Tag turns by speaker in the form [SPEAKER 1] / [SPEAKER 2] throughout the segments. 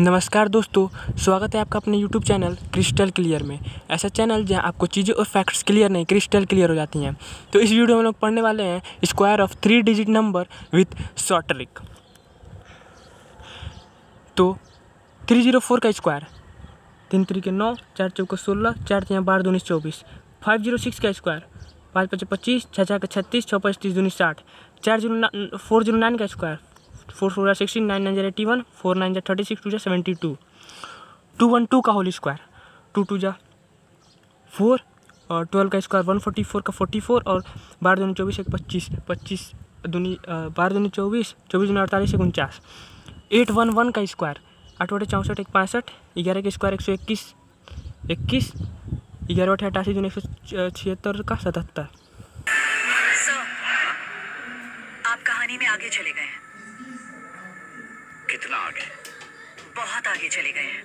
[SPEAKER 1] नमस्कार दोस्तों स्वागत है आपका अपने YouTube चैनल क्रिस्टल क्लियर में ऐसा चैनल जहां आपको चीज़ें और फैक्ट्स क्लियर नहीं क्रिस्टल क्लियर हो जाती हैं तो इस वीडियो में लोग पढ़ने वाले हैं square of three digit number with short तो थ्री जीरो फोर का स्क्वायर तीन त्री के नौ चार चौके सोलह चार तीन बारह दूनीस चौबीस फाइव जीरो सिक्स का स्क्वायर पाँच पचास पच्चीस छः छः का छत्तीस छः पच्चीस दूनीस साठ चार जीरो फोर जीरो नाइन का स्क्वायर फोर फोर या सिक्सटीन नाइन नाइन जै एट्टी वन फोर नाइन जै थर्टी सिक्स टू जै seventy two two one two का होल स्क्वायर टू टू जै फोर और ट्वेल्व का स्क्वायर वन फोर्टी फोर का फोर्टी फोर और बारह दूनी चौबीस एक पच्चीस पच्चीस दूनी बारह दूनी चौबीस चौबीस दूनी अड़तालीस एक उनचास एट वन वन का स्क्वायर आठ बटे चौंसठ एक पैंसठ ग्यारह का स्क्वायर एक सौ इक्कीस इक्कीस ग्यारह बटे अट्ठासी दूनी एक सौ छिहत्तर का सतहत्तर आप कहानी में आगे चले गए हैं कितना आगे बहुत आगे चले गए हैं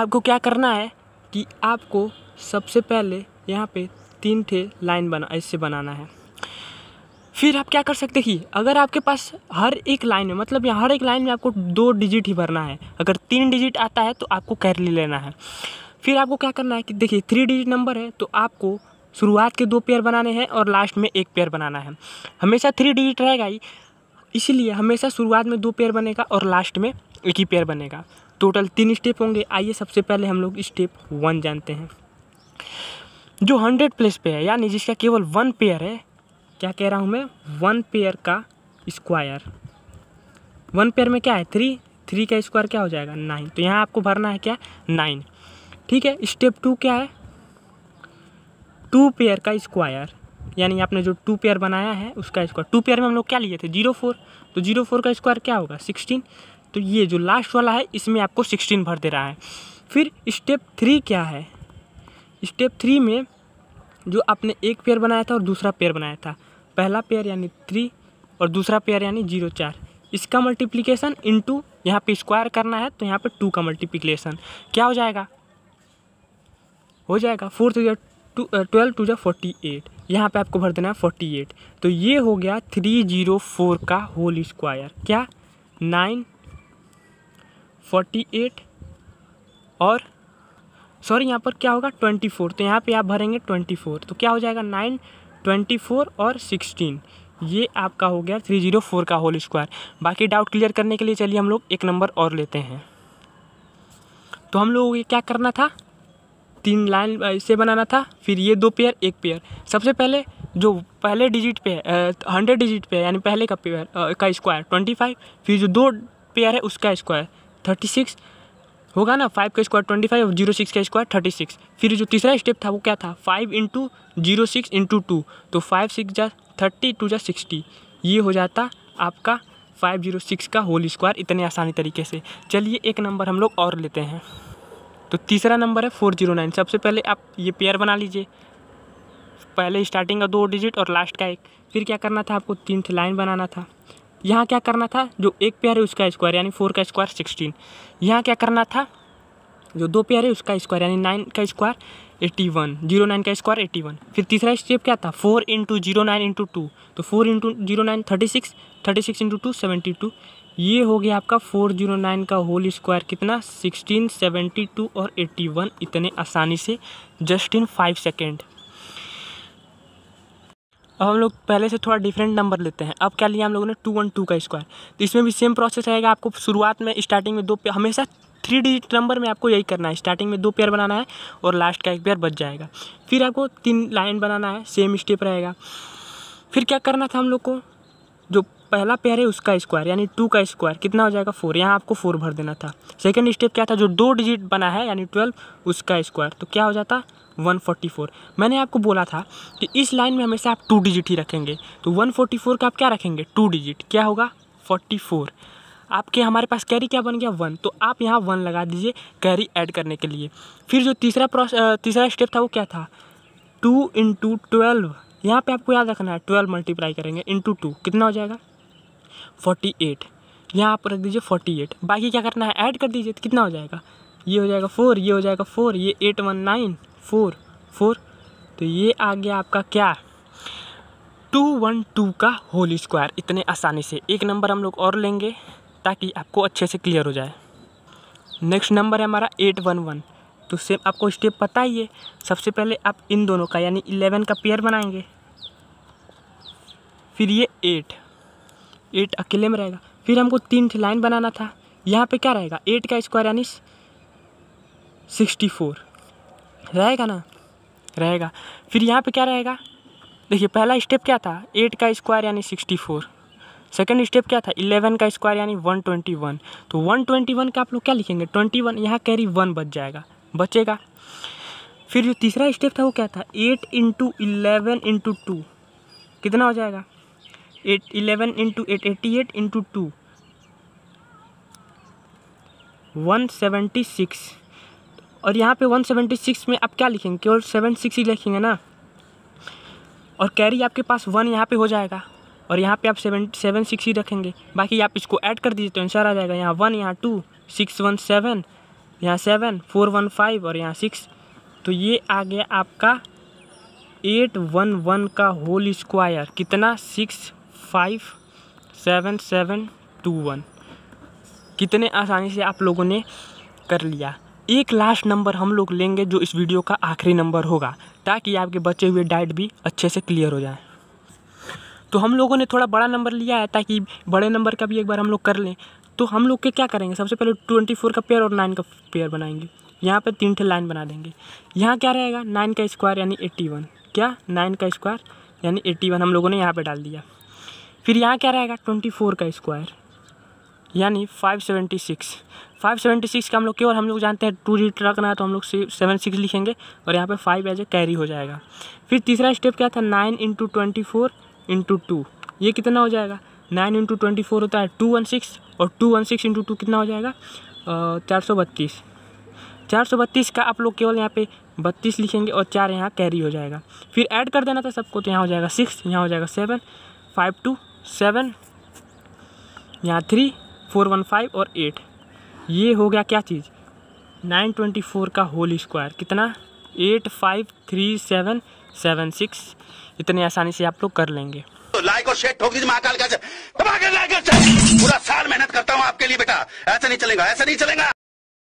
[SPEAKER 1] आपको क्या करना है कि आपको सबसे पहले यहाँ पे तीन थे लाइन बना ऐसे बनाना है फिर आप क्या कर सकते हैं अगर आपके पास हर एक लाइन में मतलब यहाँ हर एक लाइन में आपको दो डिजिट ही भरना है अगर तीन डिजिट आता है तो आपको कैरली लेना है फिर आपको क्या करना है कि देखिए थ्री डिजिट नंबर है तो आपको शुरुआत के दो पेयर बनाने हैं और लास्ट में एक पेयर बनाना है हमेशा थ्री डिजिट रहेगा ही इसीलिए हमेशा शुरुआत में दो पेयर बनेगा और लास्ट में एक ही पेयर बनेगा टोटल तीन स्टेप होंगे आइए सबसे पहले हम लोग स्टेप वन जानते हैं जो हंड्रेड प्लेस पे है यानी जिसका केवल वन पेयर है क्या कह रहा हूँ मैं वन पेयर का स्क्वायर वन पेयर में क्या है थ्री थ्री का स्क्वायर क्या हो जाएगा नाइन तो यहाँ आपको भरना है क्या नाइन ठीक है स्टेप टू क्या है टू पेयर का स्क्वायर यानी आपने जो टू पेयर बनाया है उसका स्क्वायर टू पेयर में हम लोग क्या लिए थे जीरो फोर तो जीरो फोर का स्क्वायर क्या होगा सिक्सटीन तो ये जो लास्ट वाला है इसमें आपको सिक्सटीन भर दे रहा है फिर स्टेप थ्री क्या है स्टेप थ्री में जो आपने एक पेयर बनाया था और दूसरा पेयर बनाया था पहला पेयर यानी थ्री और दूसरा पेयर यानी जीरो चार इसका इन इंटू यहाँ पे स्क्वायर करना है तो यहाँ पे टू का मल्टीप्लीकेशन क्या हो जाएगा हो जाएगा four three two twelve two जो फोर्टी एट यहाँ पर आपको भर देना है फोर्टी एट तो ये हो गया थ्री जीरो फोर का होल स्क्वायर क्या नाइन फोर्टी एट और सॉरी यहाँ पर क्या होगा ट्वेंटी फोर तो यहाँ पे आप भरेंगे ट्वेंटी फोर तो क्या हो जाएगा नाइन ट्वेंटी फोर और सिक्सटीन ये आपका हो गया थ्री जीरो फोर का होल स्क्वायर बाकी डाउट क्लियर करने के लिए चलिए हम लोग एक नंबर और लेते हैं तो हम लोगों को क्या करना था तीन लाइन ऐसे बनाना था फिर ये दो पेयर एक पेयर सबसे पहले जो पहले डिजिट पे हंड्रेड डिजिट पे यानी पहले का पेयर का स्क्वायर ट्वेंटी फाइव फिर जो दो पेयर है उसका स्क्वायर थर्टी सिक्स होगा ना फाइव का स्क्वायर ट्वेंटी फाइव और जीरो सिक्स का स्क्वायर थर्टी सिक्स फिर जो तीसरा स्टेप था वो क्या था five into zero six into two तो फाइव सिक्स जा थर्टी टू जा सिक्सटी ये हो जाता आपका फाइव जीरो सिक्स का होल स्क्वायर इतने आसानी तरीके से चलिए एक नंबर हम लोग और लेते हैं तो तीसरा नंबर है फोर जीरो नाइन सबसे पहले आप ये पेयर बना लीजिए पहले स्टार्टिंग का दो डिजिट और लास्ट का एक फिर क्या करना था आपको तीन लाइन बनाना था यहाँ क्या करना था जो एक पेयर है उसका स्क्वायर यानी फोर का स्क्वायर सिक्सटीन यहाँ क्या करना था जो दो पेयर है उसका स्क्वायर यानी नाइन का square eighty one zero nine का स्क्वायर एट्टी वन फिर तीसरा स्टेप क्या था four into zero nine into two तो four into zero nine thirty six thirty six into two seventy two ये हो गया आपका 409 का होल स्क्वायर कितना 16, 72 और 81 इतने आसानी से जस्ट इन फाइव सेकेंड अब हम लोग पहले से थोड़ा डिफरेंट नंबर लेते हैं अब क्या लिया हम लोगों ने टू वन टू का स्क्वायर तो इसमें भी सेम प्रोसेस रहेगा आपको शुरुआत में स्टार्टिंग में दो पे हमेशा थ्री डिजिट नंबर में आपको यही करना है स्टार्टिंग में दो पेयर बनाना है और लास्ट का एक पेयर बच जाएगा फिर आपको तीन लाइन बनाना है सेम स्टेप रहेगा फिर क्या करना था हम लोग को जो पहला पेयर है उसका स्क्वायर यानी टू का स्क्वायर कितना हो जाएगा फोर यहाँ आपको फोर भर देना था सेकेंड स्टेप क्या था जो दो डिजिट बना है यानी ट्वेल्व उसका स्क्वायर तो क्या हो जाता वन फोर्टी फोर मैंने आपको बोला था कि इस लाइन में हमेशा आप टू डिजिट ही रखेंगे तो वन फोर्टी फोर का आप क्या रखेंगे टू डिजिट क्या होगा फोर्टी फोर आपके हमारे पास कैरी क्या बन गया वन तो आप यहाँ वन लगा दीजिए कैरी ऐड करने के लिए फिर जो तीसरा प्रोसेस तीसरा स्टेप था वो क्या था टू इंटू ट्वेल्व यहाँ पे आपको याद रखना है ट्वेल्व मल्टीप्लाई करेंगे इंटू टू कितना हो जाएगा फोर्टी एट यहाँ आप रख दीजिए फोर्टी एट बाकी क्या करना है ऐड कर दीजिए तो कितना हो जाएगा ये हो जाएगा फोर ये हो जाएगा फोर ये eight one nine four four तो ये आ गया आपका क्या टू वन टू का होल स्क्वायर इतने आसानी से एक नंबर हम लोग और लेंगे ताकि आपको अच्छे से क्लियर हो जाए नेक्स्ट नंबर है हमारा एट वन वन तो सेम आपको स्टेप पता ही है सबसे पहले आप इन दोनों का यानी इलेवन का पेयर बनाएंगे फिर ये एट एट अकेले में रहेगा फिर हमको तीन लाइन बनाना था यहाँ पे क्या रहेगा एट का स्क्वायर यानी सिक्सटी फोर रहेगा ना रहेगा फिर यहाँ पे क्या रहेगा देखिए पहला स्टेप क्या था एट का स्क्वायर यानी सिक्सटी फोर सेकेंड स्टेप क्या था इलेवन का स्क्वायर यानी वन ट्वेंटी वन तो वन ट्वेंटी वन का आप लोग क्या लिखेंगे ट्वेंटी वन यहाँ कैरी वन बच जाएगा बचेगा फिर जो तीसरा स्टेप था वो क्या था eight into eleven into two कितना हो जाएगा eight eleven into eight eighty eight into two one seventy six और यहाँ पे वन सेवेंटी सिक्स में आप क्या लिखेंगे केवल सेवन सिक्स ही लिखेंगे ना और कैरी आपके पास वन यहाँ पे हो जाएगा और यहाँ पे आप सेवन सेवन सिक्स ही रखेंगे बाकी आप इसको ऐड कर दीजिए तो आंसर आ जाएगा यहाँ वन यहाँ टू सिक्स वन सेवन यहाँ सेवन फोर वन फाइव और यहाँ सिक्स तो ये आ गया आपका एट वन वन का होल स्क्वायर कितना six five seven seven two one कितने आसानी से आप लोगों ने कर लिया एक लास्ट नंबर हम लोग लेंगे जो इस वीडियो का आखिरी नंबर होगा ताकि आपके बचे हुए डाइट भी अच्छे से क्लियर हो जाए तो हम लोगों ने थोड़ा बड़ा नंबर लिया है ताकि बड़े नंबर का भी एक बार हम लोग कर लें तो हम लोग के क्या करेंगे सबसे पहले ट्वेंटी फोर का पेयर और नाइन का पेयर बनाएंगे यहाँ पर तीन ठे लाइन बना देंगे यहाँ क्या रहेगा नाइन का स्क्वायर यानी एट्टी वन क्या नाइन का स्क्वायर यानी एट्टी वन हम लोगों ने यहाँ पर डाल दिया फिर यहाँ क्या रहेगा ट्वेंटी फोर का स्क्वायर यानी five seventy six five seventy six का हम लोग केवल हम लोग जानते हैं टू डिजिट रखना है तो हम लोग सेवन सिक्स लिखेंगे और यहाँ पे फाइव एज ए कैरी हो जाएगा फिर तीसरा स्टेप क्या था nine into twenty four into two ये कितना हो जाएगा नाइन इंटू ट्वेंटी फोर होता है टू वन सिक्स और two one six into two कितना हो जाएगा चार सौ बत्तीस चार सौ बत्तीस का आप लोग केवल यहाँ पे बत्तीस लिखेंगे और चार यहाँ कैरी हो जाएगा फिर ऐड कर देना था सबको तो यहाँ हो जाएगा सिक्स यहाँ हो जाएगा सेवन फाइव टू सेवन यहाँ थ्री फोर वन फाइव और एट ये हो गया क्या चीज़ नाइन ट्वेंटी फोर का होल स्क्वायर कितना eight five three seven seven six इतने आसानी से आप लोग कर लेंगे लाइक तो और शेयर ठोक दीजिए महाकाल का पूरा साल मेहनत करता हूँ आपके लिए बेटा ऐसा नहीं चलेगा ऐसा नहीं चलेगा